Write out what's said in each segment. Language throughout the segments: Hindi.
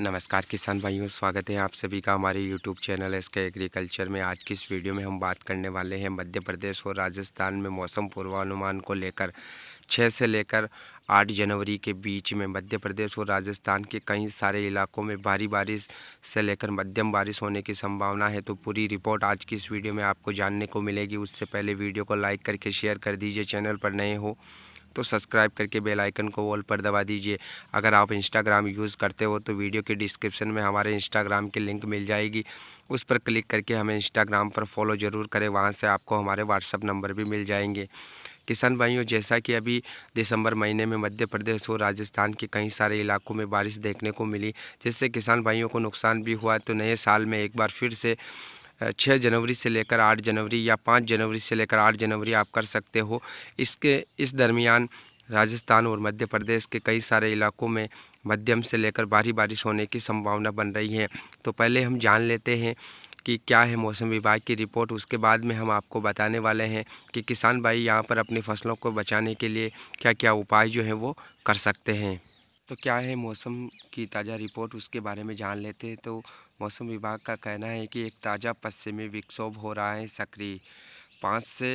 नमस्कार किसान भाइयों स्वागत है आप सभी का हमारे YouTube channel S K agriculture में आज की इस वीडियो में हम बात करने वाले हैं मध्य प्रदेश और राजस्थान में मौसम पूर्वानुमान को लेकर छः से लेकर आठ जनवरी के बीच में मध्य प्रदेश और राजस्थान के कई सारे इलाकों में भारी बारिश से लेकर मध्यम बारिश होने की संभावना है तो पूरी रिपोर्ट आज की इस वीडियो में आपको जानने को मिलेगी उससे पहले वीडियो को लाइक करके शेयर कर दीजिए चैनल पर नए हो तो सब्सक्राइब करके बेल आइकन को ऑल पर दबा दीजिए अगर आप इंस्टाग्राम यूज़ करते हो तो वीडियो के डिस्क्रिप्शन में हमारे इंस्टाग्राम की लिंक मिल जाएगी उस पर क्लिक करके हमें इंस्टाग्राम पर फॉलो ज़रूर करें वहाँ से आपको हमारे व्हाट्सअप नंबर भी मिल जाएंगे किसान भाइयों जैसा कि अभी दिसंबर महीने में मध्य प्रदेश और राजस्थान के कई सारे इलाकों में बारिश देखने को मिली जिससे किसान भाइयों को नुकसान भी हुआ तो नए साल में एक बार फिर से छः जनवरी से लेकर आठ जनवरी या पाँच जनवरी से लेकर आठ जनवरी आप कर सकते हो इसके इस दरमियान राजस्थान और मध्य प्रदेश के कई सारे इलाकों में मध्यम से लेकर भारी बारिश होने की संभावना बन रही है तो पहले हम जान लेते हैं कि क्या है मौसम विभाग की रिपोर्ट उसके बाद में हम आपको बताने वाले हैं कि किसान भाई यहाँ पर अपनी फसलों को बचाने के लिए क्या क्या उपाय जो हैं वो कर सकते हैं तो क्या है मौसम की ताज़ा रिपोर्ट उसके बारे में जान लेते हैं तो मौसम विभाग का कहना है कि एक ताज़ा पश्चिमी विक्षोभ हो रहा है सक्रिय पाँच से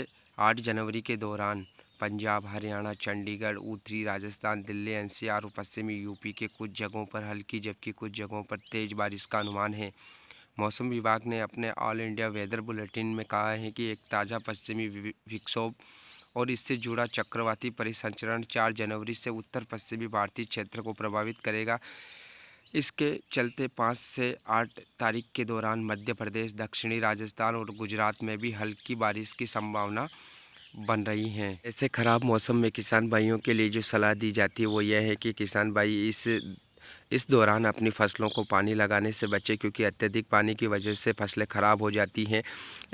आठ जनवरी के दौरान पंजाब हरियाणा चंडीगढ़ उत्तरी राजस्थान दिल्ली एनसीआर और पश्चिमी यूपी के कुछ जगहों पर हल्की जबकि कुछ जगहों पर तेज़ बारिश का अनुमान है मौसम विभाग ने अपने ऑल इंडिया वेदर बुलेटिन में कहा है कि एक ताज़ा पश्चिमी विक्षोभ और इससे जुड़ा चक्रवाती परिसंचरण 4 जनवरी से उत्तर पश्चिमी भारतीय क्षेत्र को प्रभावित करेगा इसके चलते पाँच से आठ तारीख के दौरान मध्य प्रदेश दक्षिणी राजस्थान और गुजरात में भी हल्की बारिश की संभावना बन रही हैं ऐसे ख़राब मौसम में किसान भाइयों के लिए जो सलाह दी जाती है वो यह है कि किसान भाई इस इस दौरान अपनी फसलों को पानी लगाने से बचें क्योंकि अत्यधिक पानी की वजह से फसलें ख़राब हो जाती हैं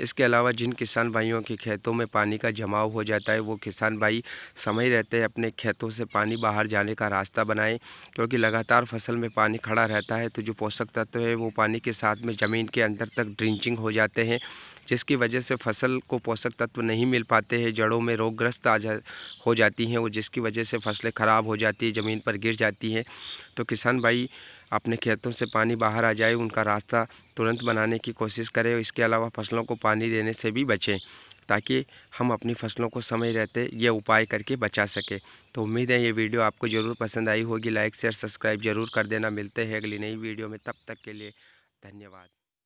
इसके अलावा जिन किसान भाइयों के खेतों में पानी का जमाव हो जाता है वो किसान भाई समय रहते अपने खेतों से पानी बाहर जाने का रास्ता बनाएं क्योंकि लगातार फसल में पानी खड़ा रहता है तो जो पोषक तत्व है वो पानी के साथ में ज़मीन के अंदर तक ड्रिंचिंग हो जाते हैं जिसकी वजह से फसल को पोषक तत्व नहीं मिल पाते हैं जड़ों में रोगग्रस्त आ जा हो जाती हैं और जिसकी वजह से फसलें ख़राब हो जाती है ज़मीन पर गिर जाती हैं तो किसान भाई भाई अपने खेतों से पानी बाहर आ जाए उनका रास्ता तुरंत बनाने की कोशिश करें इसके अलावा फसलों को पानी देने से भी बचें ताकि हम अपनी फसलों को समय रहते ये उपाय करके बचा सके तो उम्मीद है ये वीडियो आपको ज़रूर पसंद आई होगी लाइक शेयर सब्सक्राइब जरूर कर देना मिलते हैं अगली नई वीडियो में तब तक के लिए धन्यवाद